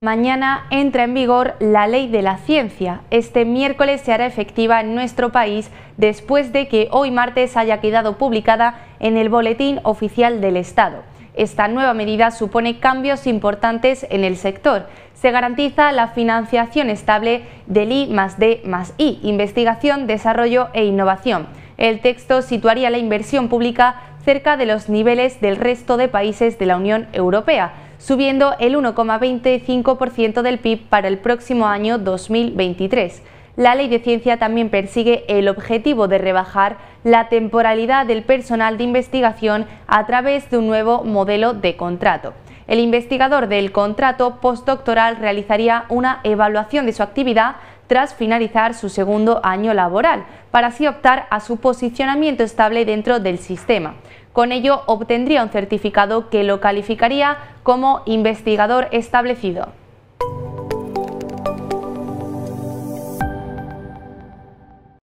Mañana entra en vigor la Ley de la Ciencia. Este miércoles se hará efectiva en nuestro país después de que hoy martes haya quedado publicada en el Boletín Oficial del Estado. Esta nueva medida supone cambios importantes en el sector. Se garantiza la financiación estable del I D I, investigación, desarrollo e innovación. El texto situaría la inversión pública cerca de los niveles del resto de países de la Unión Europea subiendo el 1,25% del PIB para el próximo año 2023. La Ley de Ciencia también persigue el objetivo de rebajar la temporalidad del personal de investigación a través de un nuevo modelo de contrato. El investigador del contrato postdoctoral realizaría una evaluación de su actividad tras finalizar su segundo año laboral, para así optar a su posicionamiento estable dentro del sistema. Con ello obtendría un certificado que lo calificaría como investigador establecido.